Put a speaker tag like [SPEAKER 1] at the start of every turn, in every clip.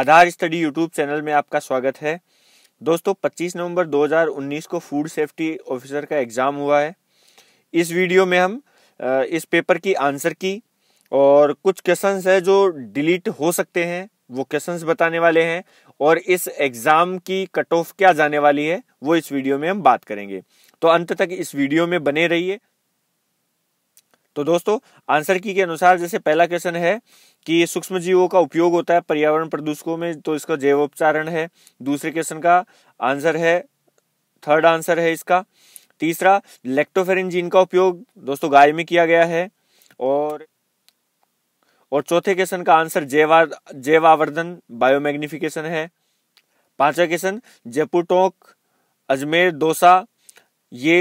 [SPEAKER 1] आधार study YouTube channel में आपका स्वागत है दोस्तों 25 नवंबर 2019 को फूड सेफ्टी ऑफिसर का एग्ज़ाम हुआ है इस वीडियो में हम इस पेपर की आंसर की और कुछ क्वेश्चन है जो डिलीट हो सकते हैं वो क्वेश्चन बताने वाले हैं और इस एग्ज़ाम की कट ऑफ क्या जाने वाली है वो इस वीडियो में हम बात करेंगे तो अंत तक इस वीडियो में बने रहिए तो दोस्तों आंसर की के अनुसार जैसे पहला क्वेश्चन है कि सूक्ष्म जीवों का उपयोग होता है पर्यावरण प्रदूषकों में तो इसका जैवोपचारण है दूसरे क्वेश्चन का आंसर है थर्ड आंसर है इसका तीसरा लेक्टोफेरिन जीन का उपयोग दोस्तों गाय में किया गया है और और चौथे क्वेश्चन का आंसर जैवा आवर्धन बायोमैग्निफिकेशन है पांचवा क्वेश्चन टोंक अजमेर दोसा ये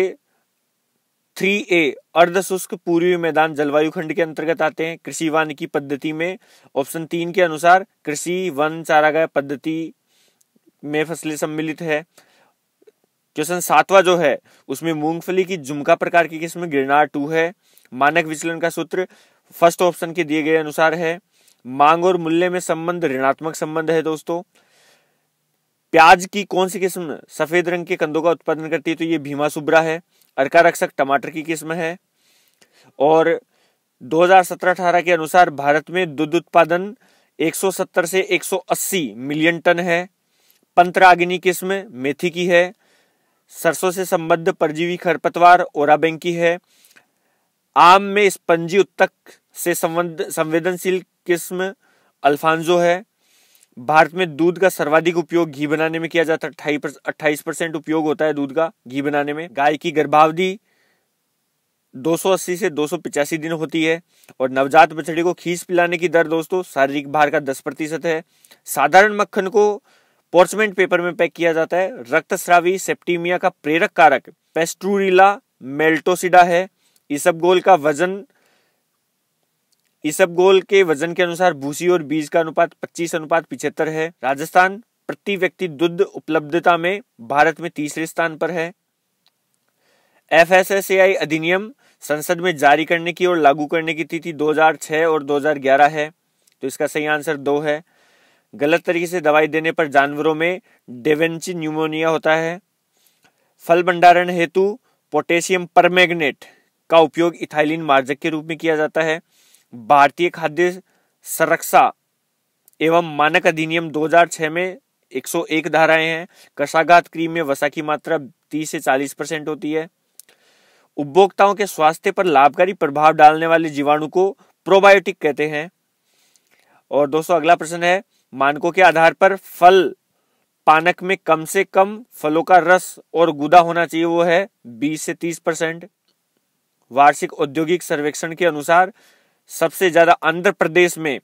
[SPEAKER 1] थ्री ए अर्धशुष्क पूर्वी मैदान जलवायु खंड के अंतर्गत आते हैं कृषि वन की पद्धति में ऑप्शन तीन के अनुसार कृषि वन चारागाह पद्धति में फसलें सम्मिलित है क्वेश्चन सातवा जो है उसमें मूंगफली की जुमका प्रकार की किस्म गिरनार टू है मानक विचलन का सूत्र फर्स्ट ऑप्शन के दिए गए अनुसार है मांग और मूल्य में संबंध ऋणात्मक संबंध है दोस्तों प्याज की कौन सी किस्म सफेद रंग के कंदों का उत्पादन करती है तो ये भीमा सुब्रा है अड़का रक्षक टमाटर की किस्म है और 2017-18 के अनुसार भारत में दुग्ध उत्पादन 170 से 180 मिलियन टन है पंतरागिनी किस्म मेथी की है सरसों से संबद्ध परजीवी खरपतवार ओराबें की है आम में स्पंजी उत्तक से संबंध संवेदनशील किस्म अल्फांजो है भारत में दूध का सर्वाधिक उपयोग घी बनाने में किया जाता है अट्ठाईस परसेंट उपयोग होता है दूध का घी बनाने में गाय की गर्भावधि 280 से दो दिन होती है और नवजात बछड़े को खीस पिलाने की दर दोस्तों शारीरिक भार का 10 प्रतिशत है साधारण मक्खन को पोर्चमेंट पेपर में पैक किया जाता है रक्तस्रावी सेप्टीमिया का प्रेरक कारक पेस्टूरिला मेल्टोसिडा है इसबगोल का वजन गोल के वजन के अनुसार भूसी और बीज का अनुपात 25 अनुपात पिछहत्तर है राजस्थान प्रति व्यक्ति दुग्ध उपलब्धता में भारत में तीसरे स्थान पर है एफ अधिनियम संसद में जारी करने की और लागू करने की तिथि 2006 और 2011 है तो इसका सही आंसर दो है गलत तरीके से दवाई देने पर जानवरों में डेवेंची न्यूमोनिया होता है फल भंडारण हेतु पोटेशियम परमैग्नेट का उपयोग इथाइलिन मार्जक के रूप में किया जाता है भारतीय खाद्य संरक्षा एवं मानक अधिनियम 2006 में 101 धाराएं हैं कषाघात क्रीम में वसा की मात्रा 30 से 40 परसेंट होती है उपभोक्ताओं के स्वास्थ्य पर लाभकारी प्रभाव डालने वाले जीवाणु को प्रोबायोटिक कहते हैं और दोस्तों अगला प्रश्न है मानकों के आधार पर फल पानक में कम से कम फलों का रस और गुदा होना चाहिए वो है 20 से 30 परसेंट वार्षिक औद्योगिक सर्वेक्षण के अनुसार सबसे ज़्यादा आंध्र प्रदेश में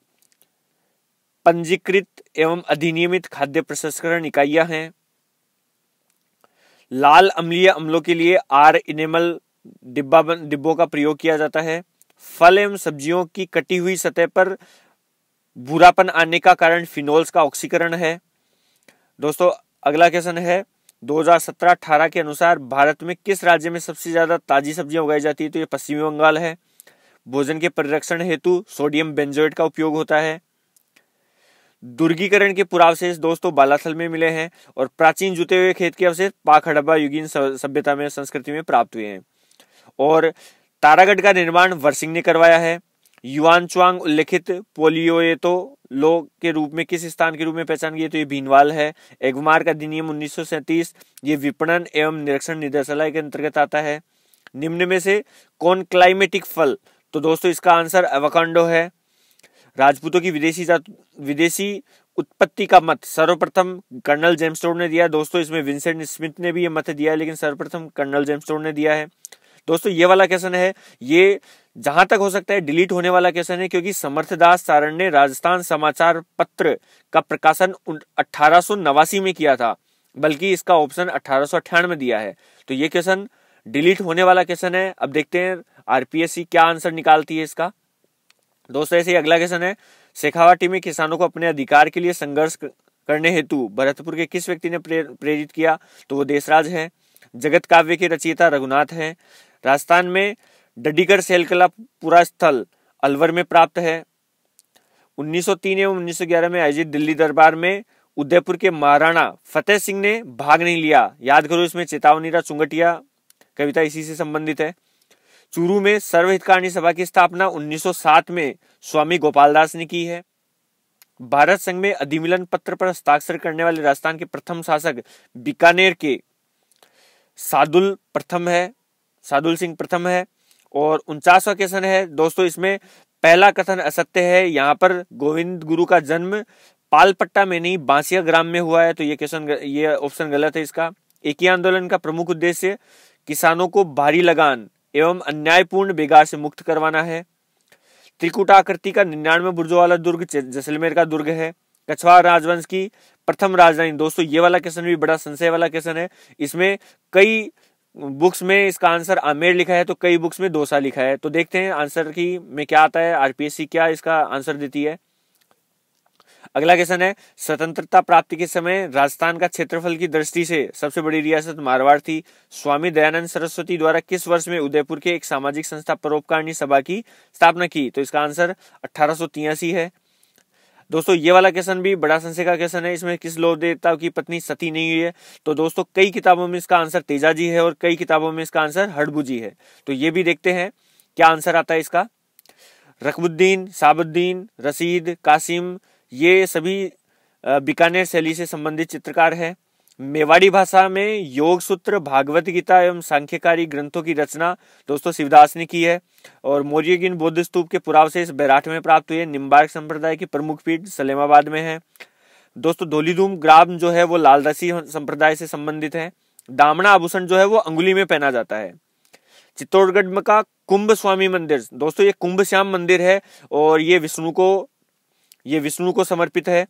[SPEAKER 1] पंजीकृत एवं अधिनियमित खाद्य प्रसंस्करण इकाइयां हैं लाल अम्लीय अम्लों के लिए आर इनेमल डिब्बा डिब्बों का प्रयोग किया जाता है फल एवं सब्जियों की कटी हुई सतह पर भूरापन आने का कारण फिनोल्स का ऑक्सीकरण है दोस्तों अगला क्वेश्चन है 2017-18 के अनुसार भारत में किस राज्य में सबसे ज्यादा ताजी सब्जियां उगाई जाती है तो ये पश्चिमी बंगाल है भोजन के परिरक्षण हेतु सोडियम बेंजोएट का उपयोग होता है दुर्गीकरण के पुरावशेष दोस्तों बालाथल में मिले हैं और प्राचीन जुते हुए खेत के अवशेष पाखड़बा युगीन सभ्यता में संस्कृति में प्राप्त हुए हैं और तारागढ़ का निर्माण वर्सिंग ने करवाया है युवान चुआंग उल्लेखित पोलियोएतो लो के रूप में किस स्थान के रूप में पहचान गई तो ये भीनवाल है एगमार का अधिनियम उन्नीस ये विपणन एवं निरीक्षण निदेशालय के अंतर्गत आता है निम्न में से कौन क्लाइमेटिक फल तो दोस्तों इसका आंसर एवकांडो है राजपूतों की विदेशी विदेशी उत्पत्ति का मत सर्वप्रथम कर्नल जेम्सटोन ने दिया दोस्तों इसमें विंसेंट स्मिथ ने भी ये मत दिया है लेकिन सर्वप्रथम कर्नल जेम्सटोन ने दिया है दोस्तों ये वाला क्वेश्चन है ये जहां तक हो सकता है डिलीट होने वाला क्वेश्चन है क्योंकि समर्थदास सारण ने राजस्थान समाचार पत्र का प्रकाशन अठारह में किया था बल्कि इसका ऑप्शन अठारह में दिया है तो ये क्वेश्चन डिलीट होने वाला क्वेश्चन है अब देखते हैं आरपीएससी क्या आंसर निकालती है इसका दोस्तों ऐसे अगला क्वेश्चन है शेखावाटी में किसानों को अपने अधिकार के लिए संघर्ष करने हेतु भरतपुर के किस व्यक्ति ने प्रेरित किया तो वो देशराज है जगत काव्य के रचयिता रघुनाथ है राजस्थान में डडीगढ़ शैलकला पूरा स्थल अलवर में प्राप्त है 1903 एवं 1911 में आयोजित दिल्ली दरबार में उदयपुर के महाराणा फतेह सिंह ने भाग नहीं लिया याद करो इसमें चेतावनी रा चुंगटिया कविता इसी से संबंधित है चूरू में सर्वहितकारिणी सभा की स्थापना 1907 में स्वामी गोपाल दास ने की है भारत संघ में अधिमिलन पत्र पर हस्ताक्षर करने वाले राजस्थान के प्रथम शासक बीकानेर के सादुल प्रथम है सादुल सिंह प्रथम है और उनचासवा क्वेश्चन है दोस्तों इसमें पहला कथन असत्य है यहाँ पर गोविंद गुरु का जन्म पालपट्टा में नहीं बांसिया ग्राम में हुआ है तो ये क्वेश्चन ये ऑप्शन गलत है इसका एक ही आंदोलन का प्रमुख उद्देश्य किसानों को भारी लगान एवं अन्यायपूर्ण बेगार से मुक्त करवाना है त्रिकुटाकृति आकृति का निन्यानवे बुर्जो वाला दुर्ग जैसलमेर का दुर्ग है कछवा राजवंश की प्रथम राजधानी दोस्तों ये वाला क्वेश्चन भी बड़ा संशय वाला क्वेश्चन है इसमें कई बुक्स में इसका आंसर आमेर लिखा है तो कई बुक्स में दोसा लिखा है तो देखते हैं आंसर की में क्या आता है आरपीएससी क्या इसका आंसर देती है अगला क्वेश्चन है स्वतंत्रता प्राप्ति के समय राजस्थान का क्षेत्रफल की दृष्टि से सबसे बड़ी रियासत मारवाड़ थी स्वामी दयानंद सरस्वती द्वारा किस वर्ष में उदयपुर के एक सामाजिक संस्था परोपकारिणी सभा की स्थापना की तो इसका आंसर अठारह है दोस्तों ये वाला क्वेश्चन भी बड़ा संशय का क्वेश्चन है इसमें किस लोक देवता की पत्नी सती नहीं हुई है तो दोस्तों कई किताबों में इसका आंसर तेजा जी है और कई किताबों में इसका आंसर हड़बू जी है तो ये भी देखते हैं क्या आंसर आता है इसका रकबुद्दीन साबुद्दीन रसीद कासिम ये सभी बीकानेर शैली से संबंधित चित्रकार हैं मेवाड़ी भाषा में योग सूत्र भागवत गीता एवं सांख्यकारी ग्रंथों की रचना दोस्तों शिवदास ने की है और मौर्यगिन बौद्ध स्तूप के पुरावशेष बैराठ में प्राप्त हुए निम्बार्क संप्रदाय की प्रमुख पीठ सलेमाबाद में है दोस्तों धोलीधूम ग्राम जो है वो लालदासी संप्रदाय से संबंधित है दामना आभूषण जो है वो अंगुली में पहना जाता है चित्तौड़गढ़ का कुंभ स्वामी मंदिर दोस्तों ये कुंभ श्याम मंदिर है और ये विष्णु को ये विष्णु को समर्पित है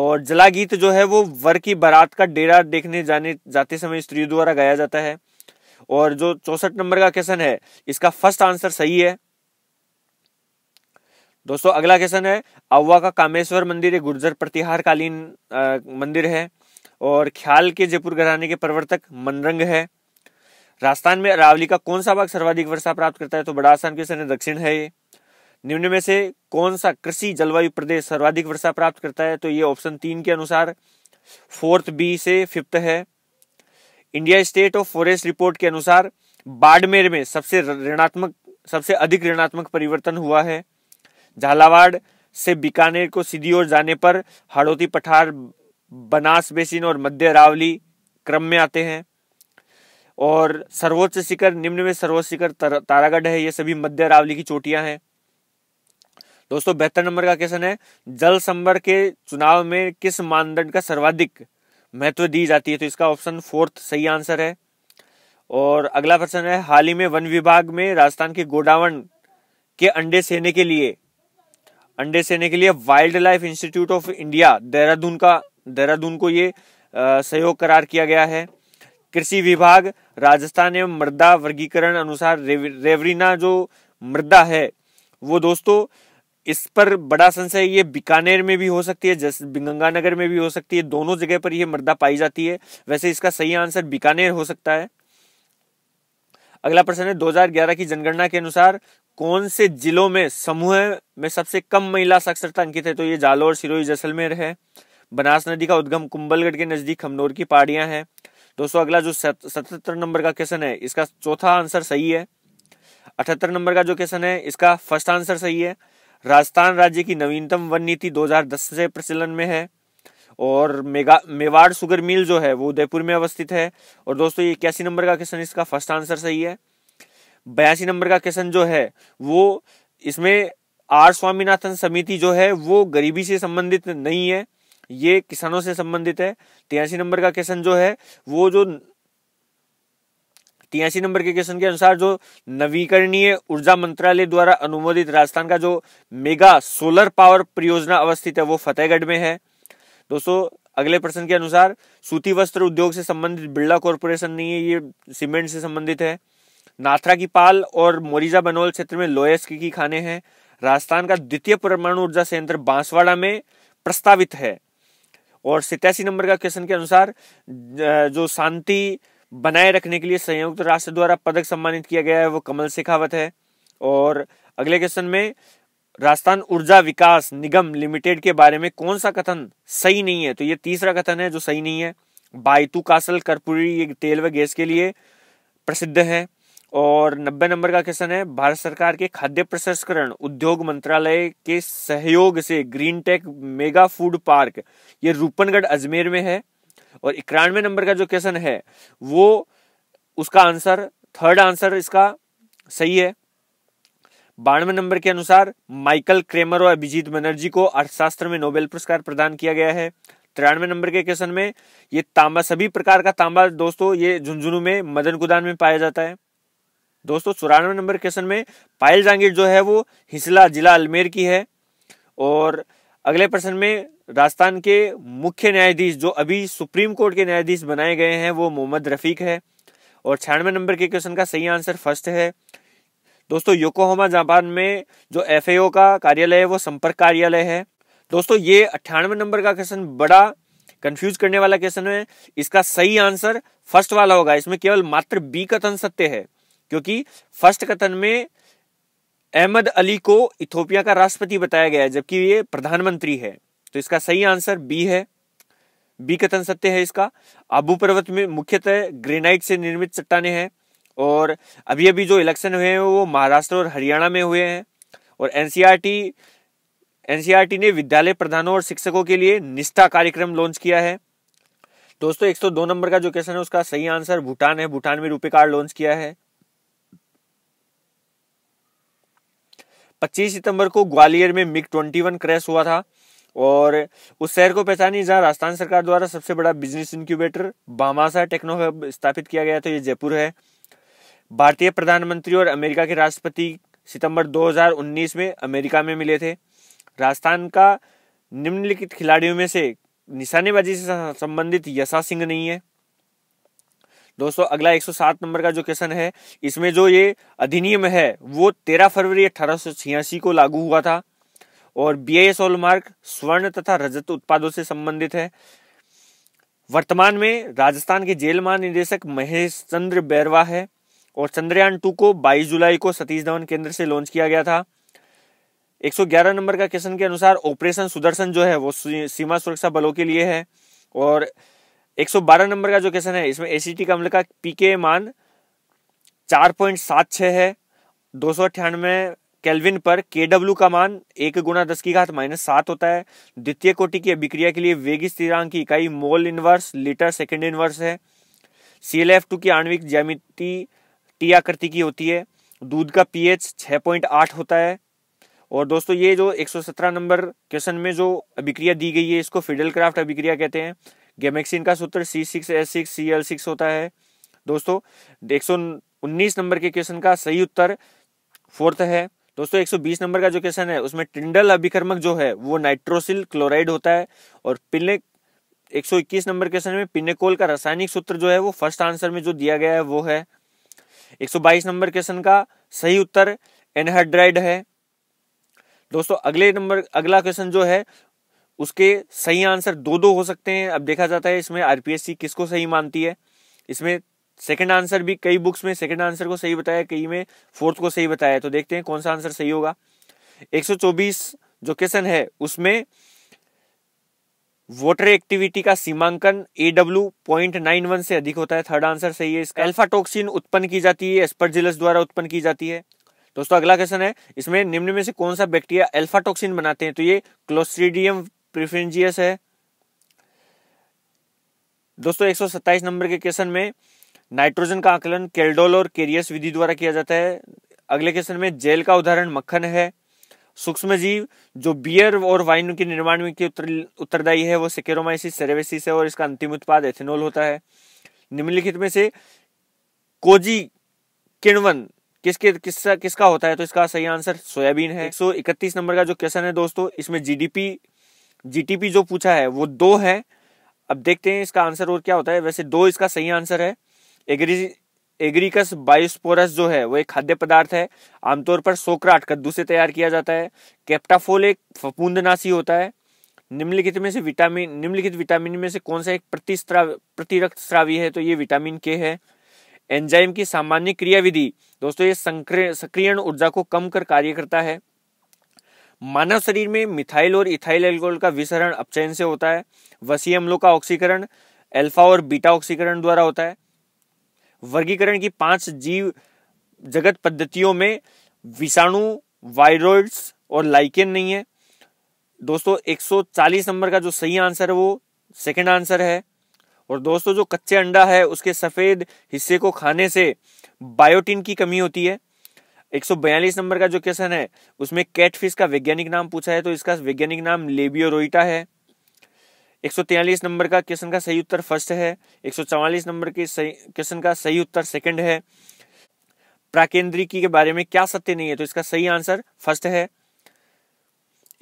[SPEAKER 1] और जला गीत जो है वो वर की बारात का डेरा देखने जाने जाते समय स्त्री द्वारा गाया जाता है और जो चौसठ नंबर का क्वेश्चन है इसका फर्स्ट आंसर सही है दोस्तों अगला क्वेश्चन है अव्वा का कामेश्वर मंदिर एक गुर्जर प्रतिहार कालीन मंदिर है और ख्याल के जयपुर घराने के प्रवर्तक मनरंग है राजस्थान में अरावली का कौन सा भाग सर्वाधिक वर्षा प्राप्त करता है तो बड़ा आसान क्वेश्चन है दक्षिण है ये निम्न में से कौन सा कृषि जलवायु प्रदेश सर्वाधिक वर्षा प्राप्त करता है तो ये ऑप्शन तीन के अनुसार फोर्थ बी से फिफ्थ है India state of forest report के अनुसार बाड़मेर में सबसे ऋणात्मक सबसे अधिक ऋणात्मक परिवर्तन हुआ है झालावाड़ से बीकानेर को सीधी ओर जाने पर हड़ौती पठार बनास बेसिन और मध्य अरावली क्रम में आते हैं और सर्वोच्च शिखर निम्न में सर्वोच्च शिखर तारागढ़ है ये सभी मध्य अरावली की चोटियां हैं दोस्तों बेहतर नंबर का क्वेश्चन है जल संबर के चुनाव में किस मानदंड का सर्वाधिक महत्व दी जाती है तो इसका ऑप्शन फोर्थ सही आंसर है और अगला प्रश्न है हाल ही में वन विभाग में राजस्थान के गोडावन के अंडे सेने के लिए अंडे सेने के लिए wildlife institute of India Dehradun का देहरादून को ये सहयोग करार किया गया है कृषि विभाग राजस्थान एवं मृदा वर्गीकरण अनुसार रेवरीना जो मृदा है वो दोस्तों इस पर बड़ा संशय ये बीकानेर में भी हो सकती है जैसे गंगानगर में भी हो सकती है दोनों जगह पर यह मृदा पाई जाती है वैसे इसका सही आंसर बीकानेर हो सकता है अगला प्रश्न है 2011 की जनगणना के अनुसार कौन से जिलों में समूह में सबसे कम महिला साक्षरता अंकित है तो ये जालौर सिरोही जैसलमेर है बनास नदी का उद्गम कुंबलगढ़ के नजदीक हमनोर की पहाड़ियां हैं दोस्तों अगला जो सतहत्तर नंबर का क्वेश्चन है इसका चौथा आंसर सही है अठहत्तर नंबर का जो क्वेश्चन है इसका फर्स्ट आंसर सही है राजस्थान राज्य की नवीनतम वन नीति 2010 से प्रचलन में है और मेगा मेवाड़ सुगर मिल जो है वो उदयपुर में अवस्थित है और दोस्तों ये इक्यासी नंबर का क्वेश्चन इसका फर्स्ट आंसर सही है बयासी नंबर का क्वेश्चन जो है वो इसमें आर स्वामीनाथन समिति जो है वो गरीबी से संबंधित नहीं है ये किसानों से संबंधित है तिरासी नंबर का क्वेश्चन जो है वो जो तिहासी नंबर के क्वेश्चन के अनुसार जो नवीकरणीय ऊर्जा मंत्रालय द्वारा अनुमोदित राजस्थान का जो मेगा सोलर पावर परियोजना अवस्थित है वो फतेहगढ़ में है दोस्तों अगले प्रश्न के अनुसार सूती वस्त्र उद्योग से संबंधित बिरला कॉरपोरेशन नहीं है ये सीमेंट से संबंधित है नाथरा की पाल और मोरिजा बनोल क्षेत्र में लोयस की, की खाने हैं राजस्थान का द्वितीय परमाणु ऊर्जा संयंत्र बांसवाड़ा में प्रस्तावित है और सितासी नंबर का क्वेश्चन के अनुसार जो शांति बनाए रखने के लिए संयुक्त राष्ट्र द्वारा पदक सम्मानित किया गया है वो कमल शेखावत है और अगले क्वेश्चन में राजस्थान ऊर्जा विकास निगम लिमिटेड के बारे में कौन सा कथन सही नहीं है तो ये तीसरा कथन है जो सही नहीं है बायतू कासल कर्पूरी ये तेल व गैस के लिए प्रसिद्ध है और नब्बे नंबर का क्वेश्चन है भारत सरकार के खाद्य प्रसंस्करण उद्योग मंत्रालय के सहयोग से green tech mega food park ये रूपनगढ़ अजमेर में है और इक्यानवे नंबर का जो क्वेश्चन है वो उसका आंसर थर्ड आंसर इसका सही है बानवे नंबर के अनुसार माइकल क्रेमर और अभिजीत बनर्जी को अर्थशास्त्र में नोबेल पुरस्कार प्रदान किया गया है तिरानवे नंबर के क्वेश्चन में ये तांबा सभी प्रकार का तांबा दोस्तों ये झुंझुनू में मदन कुदान में पाया जाता है दोस्तों चौरानवे नंबर क्वेश्चन में पायल जांगीर जो है वो हिसला जिला अलमेर की है और अगले प्रश्न में राजस्थान के मुख्य न्यायाधीश जो अभी सुप्रीम कोर्ट के न्यायाधीश बनाए गए हैं वो मोहम्मद रफीक है और छियानवे नंबर के क्वेश्चन का सही आंसर फर्स्ट है दोस्तों योकोहोमा जापान में जो एफ का कार्यालय है वो संपर्क कार्यालय है दोस्तों ये अट्ठानवे नंबर का क्वेश्चन बड़ा कंफ्यूज करने वाला क्वेश्चन है इसका सही आंसर फर्स्ट वाला होगा इसमें केवल मात्र बी कथन सत्य है क्योंकि फर्स्ट कथन में अहमद अली को इथोपिया का राष्ट्रपति बताया गया है जबकि ये प्रधानमंत्री है तो इसका सही आंसर बी है बी कथन सत्य है इसका आबू पर्वत में मुख्यतः ग्रेनाइट से निर्मित चट्टाने हैं और अभी अभी जो इलेक्शन हुए हैं वो महाराष्ट्र और हरियाणा में हुए हैं और एनसीआरटी एनसीआरटी ने विद्यालय प्रधानों और शिक्षकों के लिए निष्ठा कार्यक्रम लॉन्च किया है दोस्तों एक सौ दो नंबर का जो क्वेश्चन है उसका सही आंसर भूटान है भूटान में रुपे कार्ड लॉन्च किया है 25 सितंबर को ग्वालियर में मिग 21 क्रैश हुआ था और उस शहर को पहचानी जहाँ राजस्थान सरकार द्वारा सबसे बड़ा business incubator Bhamashah techno hub स्थापित किया गया तो ये जयपुर है भारतीय प्रधानमंत्री और अमेरिका के राष्ट्रपति सितंबर 2019 में अमेरिका में मिले थे राजस्थान का निम्नलिखित खिलाड़ियों में से निशानेबाजी से संबंधित यशा सिंह नहीं है दोस्तों अगला 107 नंबर का जो क्वेश्चन है इसमें जो ये अधिनियम है वो 13 फरवरी अठारह को लागू हुआ था और बी आई एस हॉलमार्क स्वर्ण तथा रजत उत्पादों से संबंधित है वर्तमान में राजस्थान के जेल महानिदेशक महेश चंद्र बैरवा है और चंद्रयान टू को 22 जुलाई को सतीश धवन केंद्र से लॉन्च किया गया था 111 नंबर का क्वेश्चन के अनुसार ऑपरेशन सुदर्शन जो है वो सीमा सुरक्षा बलों के लिए है और 112 नंबर का जो क्वेश्चन है इसमें एसीटी का अम्ल का पीके मान 4.76 है दो सौ अठानवे केल्विन पर के डब्ल्यू का मान एक गुणा दस की घात माइनस सात होता है द्वितीय कोटि की अभिक्रिया के लिए वेग स्थिरांक की इकाई mole inverse litre second inverse है सी एल एफ टू की आणविक ज्यामिति टी आकृति की होती है दूध का पीएच आठ होता है और दोस्तों ये जो एक सौ सत्रह नंबर क्वेश्चन में जो अभिक्रिया दी गई है इसको फिडल क्राफ्ट अभिक्रिया कहते हैं गेमेक्सिन का सूत्र C six S six C L six होता है दोस्तों एक सौ उन्नीस नंबर के क्वेश्चन का सही उत्तर फोर्थ है दोस्तों 120 नंबर का जो क्वेश्चन है उसमें टिंडल अभिकर्मक जो है वो नाइट्रोसिल क्लोराइड होता है और पिने 121 नंबर क्वेश्चन में पिनेकोल का रासायनिक सूत्र जो है वो फर्स्ट आंसर में जो दिया गया है वो है 122 नंबर क्वेश्चन का सही उत्तर एनहाइड्राइड है दोस्तों अगले नंबर अगला क्वेश्चन जो है उसके सही आंसर दो दो हो सकते हैं अब देखा जाता है इसमें आरपीएससी किसको सही मानती है इसमें सेकंड आंसर भी कई बुक्स में सेकंड आंसर को सही बताया कई में फोर्थ को सही बताया तो देखते हैं कौन सा आंसर सही होगा 124 जो क्वेश्चन है उसमें वोटर एक्टिविटी का सीमांकन A W point nine one से अधिक होता है थर्ड आंसर सही है इसका अल्फा टॉक्सिन उत्पन्न की जाती है एस्पर्जिलस द्वारा उत्पन्न की जाती है दोस्तों अगला क्वेश्चन है इसमें निम्न में से कौन सा बैक्टीरिया अल्फा टॉक्सिन बनाते हैं तो ये क्लोस्ट्रीडियम प्रिफेंजियस है दोस्तों 127 नंबर के क्वेश्चन में नाइट्रोजन का आकलन केल्डोल और केरियस विधि द्वारा किया जाता है अगले क्वेश्चन में जेल का उदाहरण मक्खन है सूक्ष्म जीव जो बियर और वाइन के निर्माण में उत्तरदायी है वो सिकेरोमाइसिस सेरेवेसिस है और इसका अंतिम उत्पाद एथेनॉल होता है निम्नलिखित में से कोजी किणवन किसके किसका किसका होता है तो इसका सही आंसर सोयाबीन है 131 नंबर का जो क्वेश्चन है दोस्तों इसमें जीडीपी जीटीपी जो पूछा है वो दो है अब देखते हैं इसका आंसर और क्या होता है वैसे दो इसका सही आंसर है एग्री एग्रीकस बायोस्पोरस जो है वो एक खाद्य पदार्थ है आमतौर पर सोक्राट कद्दू से तैयार किया जाता है कैप्टाफोल एक फपूंदनाशी होता है निम्नलिखित में से विटामिन निम्नलिखित विटामिन में से कौन सा एक प्रतिस्त्राव प्रतिरक्त स्रावी है तो ये विटामिन के है एंजाइम की सामान्य क्रियाविधि दोस्तों ये सक्रियण ऊर्जा को कम कर कार्य करता है मानव शरीर में मिथाइल और इथाइल एल्कोहल का विसरण अपचयन से होता है वसी अम्लों का ऑक्सीकरण अल्फा और बीटा ऑक्सीकरण द्वारा होता है वर्गीकरण की पांच जीव जगत पद्धतियों में विषाणु वायरोइड्स और लाइकेन नहीं है दोस्तों 140 नंबर का जो सही आंसर है वो सेकंड आंसर है और दोस्तों जो कच्चे अंडा है उसके सफेद हिस्से को खाने से बायोटिन की कमी होती है 142 नंबर का जो क्वेश्चन है उसमें कैटफिश का वैज्ञानिक नाम पूछा है तो इसका वैज्ञानिक नाम लेबियोरोइटा है 143 नंबर का क्वेश्चन का सही उत्तर फर्स्ट है 144 नंबर के सही क्वेश्चन का सही उत्तर सेकंड है प्राकेंद्रिकी के बारे में क्या सत्य नहीं है तो इसका सही आंसर फर्स्ट है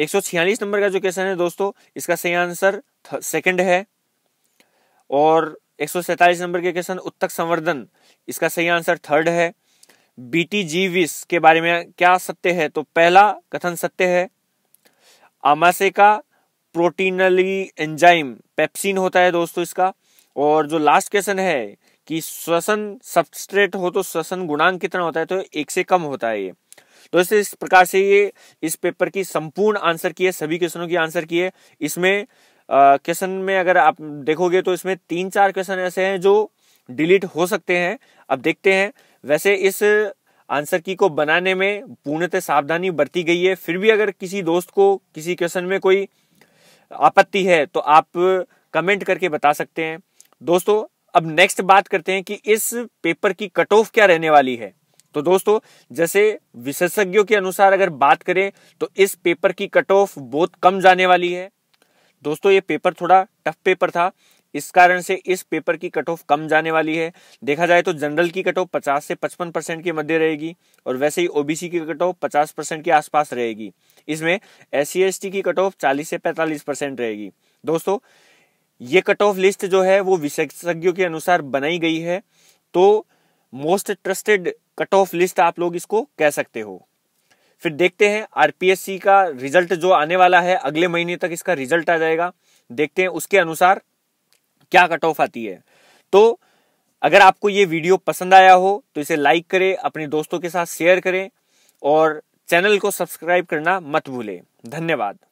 [SPEAKER 1] 146 नंबर का जो क्वेश्चन है दोस्तों इसका सही आंसर सेकंड है और 147 नंबर के क्वेश्चन उत्तक संवर्धन इसका सही आंसर थर्ड है बीटी जीविस के बारे में क्या सत्य है तो पहला कथन सत्य है आमाशय का प्रोटीनली एंजाइम पेप्सिन होता है दोस्तों इसका और जो लास्ट क्वेश्चन है कि श्वसन सबस्ट्रेट हो तो श्वसन गुणांक कितना होता है तो एक से कम होता है ये तो इस प्रकार से ये इस पेपर की संपूर्ण आंसर की है सभी क्वेश्चनों की आंसर की है इसमें क्वेश्चन में अगर आप देखोगे तो इसमें तीन चार क्वेश्चन ऐसे हैं जो डिलीट हो सकते हैं अब देखते हैं वैसे इस आंसर की को बनाने में पूर्णतः सावधानी बरती गई है फिर भी अगर किसी दोस्त को किसी क्वेश्चन में कोई आपत्ति है तो आप कमेंट करके बता सकते हैं दोस्तों अब नेक्स्ट बात करते हैं कि इस पेपर की कट ऑफ क्या रहने वाली है तो दोस्तों जैसे विशेषज्ञों के अनुसार अगर बात करें तो इस पेपर की कट ऑफ बहुत कम जाने वाली है दोस्तों ये पेपर थोड़ा टफ पेपर था इस कारण से इस पेपर की कट ऑफ कम जाने वाली है देखा जाए तो जनरल की कट ऑफ पचास से पचपन परसेंट के मध्य रहेगी और वैसे ही ओबीसी की कट ऑफ पचास परसेंट के आसपास रहेगी इसमें एस सी की कट ऑफ चालीस से पैंतालीस परसेंट रहेगी दोस्तों ये कट ऑफ लिस्ट जो है वो विशेषज्ञों के अनुसार बनाई गई है तो most trusted cut off list आप लोग इसको कह सकते हो फिर देखते हैं आरपीएससी का रिजल्ट जो आने वाला है अगले महीने तक इसका रिजल्ट आ जाएगा देखते हैं उसके अनुसार क्या कट ऑफ आती है तो अगर आपको ये वीडियो पसंद आया हो तो इसे लाइक करें अपने दोस्तों के साथ शेयर करें और चैनल को सब्सक्राइब करना मत भूलें धन्यवाद